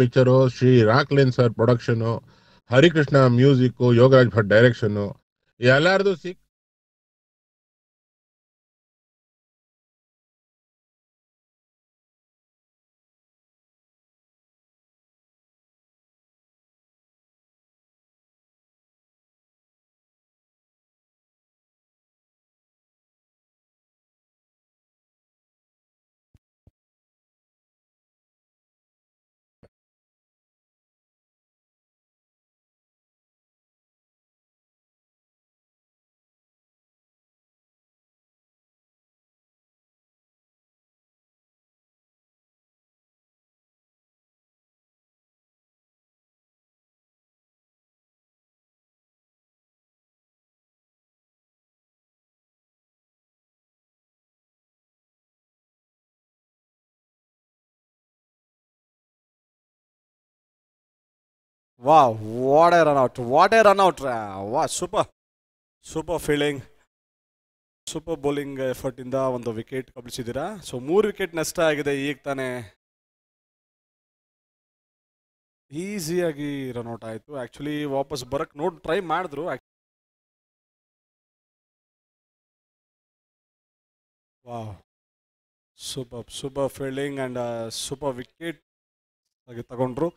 picture Shri Rockline sir production Harikrishna music Yogaraj Bhat direction ಎಲ್ಲಾರ್ದು ಸಿಕ್ ವಾ what a run out what a run out ವಾ super super fielding super bowling ಎಫರ್ಟಿಂದ ಒಂದು ವಿಕೆಟ್ ಕಬಳಿಸಿದ್ದೀರಾ ಸೊ ಮೂರು ವಿಕೆಟ್ ನಷ್ಟ ಆಗಿದೆ ಈಗ ತಾನೇ ಈಸಿಯಾಗಿ ರನ್ಔಟ್ ಆಯಿತು ಆ್ಯಕ್ಚುಲಿ ವಾಪಸ್ ಬರಕ್ಕೆ ನೋಡಿ ಟ್ರೈ ಮಾಡಿದ್ರು ವಾ super super fielding and super wicket ತಗೊಂಡ್ರು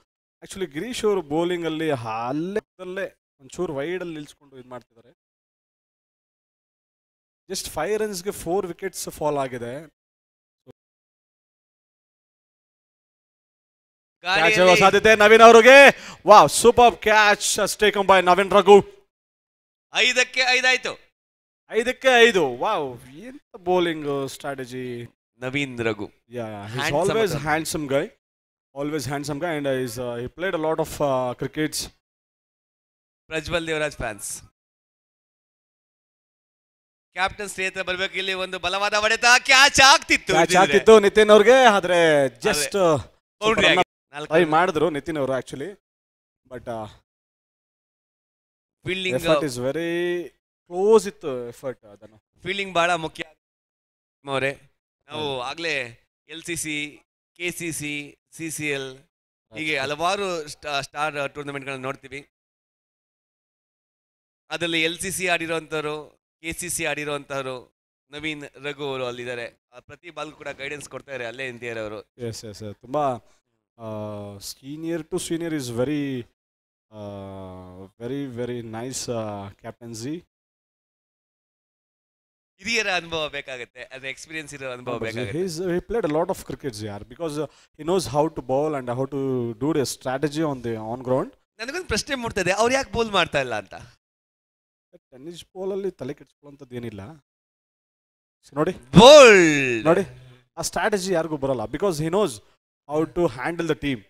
ಆ್ಯಕ್ಚುಲಿ ಗಿರೀಶ್ ಅವರು ಬೌಲಿಂಗಲ್ಲಿ ಅಲ್ಲೇ ಒಂಚೂರು ವೈಡಲ್ಲಿ ನಿಲ್ಸ್ಕೊಂಡು ಇದು ಮಾಡ್ತಿದ್ದಾರೆ ಜಸ್ಟ್ ಫೈವ್ ರನ್ಸ್ಗೆ ಫೋರ್ ವಿಕೆಟ್ಸ್ ಫಾಲ್ ಆಗಿದೆ ಸಾಧ್ಯತೆ ನವೀನ್ ಅವರಿಗೆ wow super catch taken by Naveen Raghu ಐದಕ್ಕೆ ಐದಾಯ್ತು ಐದಕ್ಕೆ ಐದು ವಾವ್ ಎಂತ bowling strategy Naveen Raghu always handsome guy always handsome guy and is, he played lot lot crickets crickets Prajwal Devaraj fans captain ಸ್ನೇಹಿತರ ಬರ್ಬೇಕು ಇಲ್ಲಿ ಒಂದು ಬಲವಾದ ಹೊಡೆತ ಕ್ಯಾಚ್ ಆಗ್ತಿತ್ತು ಆಗ್ತಿತ್ತು ನಿತಿನ್ ಅವ್ರಿಗೆ ಆದ್ರೆ ಜಸ್ಟ್ uh, ಟ್ರೈ ಮಾಡಿದ್ರು ನಿತಿನ್ ಅವರು actually but fielding effort is very close ಇತ್ತು ಎಫರ್ಟ್ ಅದನ್ನು ಫೀಲ್ಡಿಂಗ್ ಬಹಳ ಮುಖ್ಯ ಅವರೇ ನಾವು ಆಗ್ಲೇ L C C K C C C C L ಹೀಗೆ ಹಲವಾರು ಸ್ಟಾರ್ ಟೂರ್ನಮೆಂಟ್ಗಳನ್ನು ನೋಡ್ತೀವಿ ಅದರಲ್ಲಿ ಎಲ್ ಸಿ ಸಿ ಆಡಿರೋವಂಥವ್ರು ಕೆ ಸಿ ಸಿ ಆಡಿರೋವಂಥವ್ರು ನವೀನ್ ರಘು ಅವರು ಅಲ್ಲಿದ್ದಾರೆ ಪ್ರತಿ ಬಾಲ್ಗೂ ಕೂಡ ಗೈಡೆನ್ಸ್ ಕೊಡ್ತಾ ಕೊಡ್ತಾರೆ ಅಲ್ಲೇ ಇಂಡಿಯರ್ ಅವರು ಎಸ್ ಎಸ್ ತುಂಬ senior to senior is very very very nice captaincy ಹಿರಿಯರ ಅನುಭವ ಬೇಕಾಗುತ್ತೆ ಅದು ಎಕ್ಸ್ಪೀರಿಯನ್ಸ್ ಇರೋ ಅನುಭವ ಬೇಕಾಗುತ್ತೆ ಪ್ಲೇಡ್ ಲಾಟ್ ಆಫ್ ಕ್ರಿಕೆಟ್ಸ್ ಯಾರ್ because he knows how to bowl and how to do a strategy on the on ground ನನಗೊಂದು ಪ್ರಶ್ನೆ ಇದೆ ಅವ್ರು ಯಾಕೆ ಬೌಲ್ ಮಾಡ್ತಾ ಇಲ್ಲ ಅಂತ ಟೆನ್ನಿಸ್ ಬೌಲ್ ಅಲ್ಲಿ ತಲೆ ಕೆಡಿಸ್ಕೊಳ್ಳೋಂಥದ್ದು ಏನಿಲ್ಲ ನೋಡಿ ಬೌಲ್ ನೋಡಿ ಆ ಸ್ಟ್ರಾಟಜಿ ಯಾರಿಗೂ ಬರಲ್ಲ because he knows how to handle the team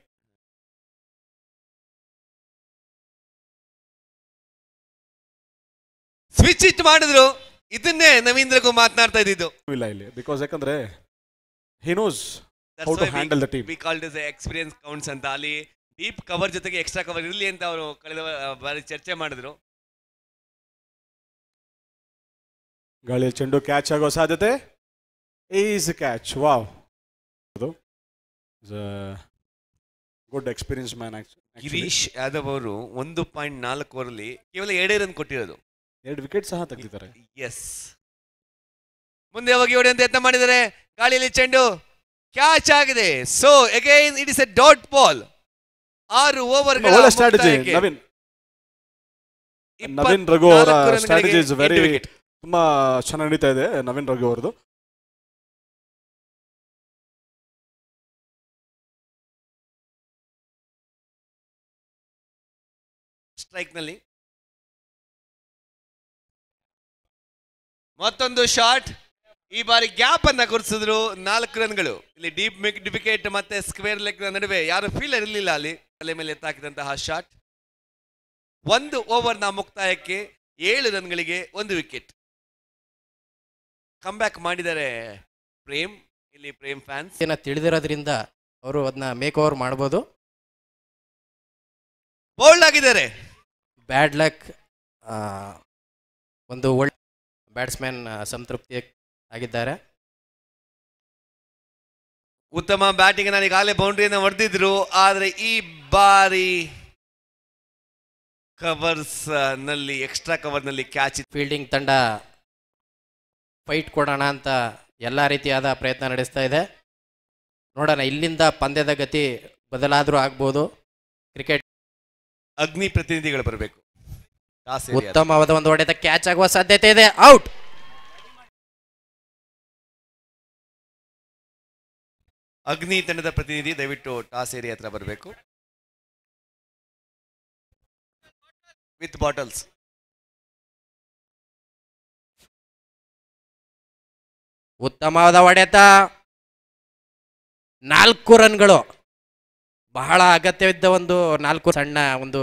switch it ಮಾಡಿದ್ರು ಇದನ್ನೇ ನವೀಂದ್ರಗೂ ಮಾತನಾಡ್ತಾ ಇದ್ದಿದ್ದು ಇಲ್ಲ ಇಲ್ಲಿ ಬಿಕಾಸ್ ಯಾಕಂದ್ರೆ he knows how to handle the team we called is experience counts ಅಂತ ಅಲ್ಲಿ ಡೀಪ್ ಕವರ್ ಜೊತೆಗೆ ಎಕ್ಸ್ಟ್ರಾ ಕವರ್ ಇರಲಿ ಅಂತ ಅವರು ಕಳೆದ ಬಾರಿ ಚರ್ಚೆ ಮಾಡಿದ್ರು ಗಾಳಿಯ ಚೆಂಡು ಕ್ಯಾಚ್ ಆಗೋ ಸಾಧ್ಯತೆ ಈಸ್ ಕ್ಯಾಚ್ ವಾವ್ ಅದು good experience man Girish Yadav ಅವರು ಒಂದು ಪಾಯಿಂಟ್ ನಾಲ್ಕು ಓವರಲ್ಲಿ ಕೇವಲ ಎರಡೇ ರನ್ ಕೊಟ್ಟಿರೋದು ಎರಡು ವಿಕೆಟ್ ಸಹ ತೆಗೆದಿದ್ದಾರೆ ಎಸ್ ಮುಂದೆ ಹೋಗಿ ಓಡಿ ಅಂತ ಯತ್ನ ಮಾಡಿದರೆ ಗಾಳಿಯಲ್ಲಿ ಚೆಂಡು ಕ್ಯಾಚ್ ಆಗಿದೆ so again it is a dot ball ಆರು ಓವರ್ ನವೀನ್ ನವೀನ್ ರಘು ಅವರ ಸ್ಟ್ರಾಟಜಿ ಇಸ್ ವೆರಿ ತುಂಬಾ ಚೆನ್ನಾಗಿ ನಡೀತಾ ಇದೆ ನವೀನ್ ರಘು ಅವರದು ಸ್ಟ್ರೈಕ್ ನಲ್ಲಿ ಮತ್ತೊಂದು ಶಾಟ್ ಈ ಬಾರಿ ಗ್ಯಾಪ್ ಅನ್ನ ಕೊಡಿಸಿದ್ರು ನಾಲ್ಕು ರನ್ಗಳು ಇಲ್ಲಿ ಡೀಪ್ ಮಿಕ್ ಡಿಫಿಕೇಟ್ ಮತ್ತೆ ಸ್ಕ್ವೇರ್ ಲೆಗ್ ನಡುವೆ ಯಾರು ಫೀಲರ್ ಇರಲಿಲ್ಲ ಅಲ್ಲಿ ತಲೆ ಮೇಲೆ ಎತ್ತಾಕಿದಂತಹ ಶಾಟ್ ಒಂದು ಓವರ್ನ ಮುಕ್ತಾಯಕ್ಕೆ ಏಳು ರನ್ಗಳಿಗೆ ಒಂದು ವಿಕೆಟ್ ಬ್ಯಾಕ್ ಮಾಡಿದ್ದಾರೆ ಪ್ರೇಮ್ ಇಲ್ಲಿ ಪ್ರೇಮ್ ಫ್ಯಾನ್ಸ್ ಏನ ತಿಳಿದಿರೋದ್ರಿಂದ ಅವರು ಅದನ್ನ ಮೇಕ್ ಓವರ್ ಮಾಡ್ಬೋದು ಬೋಲ್ಡ್ ಆಗಿದ್ದಾರೆ ಬ್ಯಾಡ್ ಲಕ್ ಒಂದು ಒಳ್ಳೆ ಬ್ಯಾಟ್ಸ್ಮನ್ ಸಂತೃಪ್ತಿ ಆಗಿದ್ದಾರೆ ಉತ್ತಮ ಬ್ಯಾಟಿಂಗ್ ನಾನು ಈಗಾಗಲೇ ಬೌಂಡ್ರಿಯನ್ನು ಹೊಡೆದಿದ್ರು ಆದರೆ ಈ ಬಾರಿ ಕವರ್ಸ್ ನಲ್ಲಿ ಎಕ್ಸ್ಟ್ರಾ ಕವರ್ ನಲ್ಲಿ ಕ್ಯಾಚ್ ಫೀಲ್ಡಿಂಗ್ ತಂಡ ಫೈಟ್ ಕೊಡೋಣ ಅಂತ ಎಲ್ಲ ರೀತಿಯಾದ ಪ್ರಯತ್ನ ನಡೆಸ್ತಾ ಇದೆ ನೋಡೋಣ ಇಲ್ಲಿಂದ ಪಂದ್ಯದ ಗತಿ ಬದಲಾದರೂ ಆಗ್ಬೋದು ಕ್ರಿಕೆಟ್ ಅಗ್ನಿ ಪ್ರತಿನಿಧಿಗಳು ಬರಬೇಕು ಉತ್ತಮವಾದ ಒಂದು ಹೊಡೆದ ಕ್ಯಾಚ್ ಆಗುವ ಸಾಧ್ಯತೆ ಇದೆ ಔಟ್ ಅಗ್ನಿ ತಂಡದ ಪ್ರತಿನಿಧಿ ದಯವಿಟ್ಟು ಟಾಸ್ ಏರಿ ಹತ್ರ ಬರಬೇಕು ವಿತ್ ಬಾಟಲ್ಸ್ ಉತ್ತಮವಾದ ಹೊಡೆತ ನಾಲ್ಕು ರನ್ಗಳು ಬಹಳ ಅಗತ್ಯವಿದ್ದ ಒಂದು ನಾಲ್ಕು ಸಣ್ಣ ಒಂದು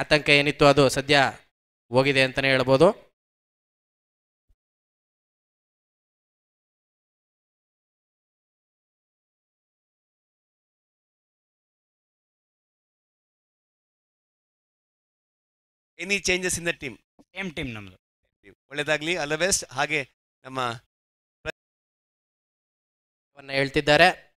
ಆತಂಕ ಏನಿತ್ತು ಅದು ಸದ್ಯ ಹೋಗಿದೆ ಅಂತಾನೆ ಹೇಳ್ಬೋದು any changes in the team same team ನಮ್ಮದು ಒಳ್ಳೇದಾಗ್ಲಿ ಅಲ್ ದ ಬೆಸ್ಟ್ ಹಾಗೆ ನಮ್ಮ ಹೇಳ್ತಿದ್ದಾರೆ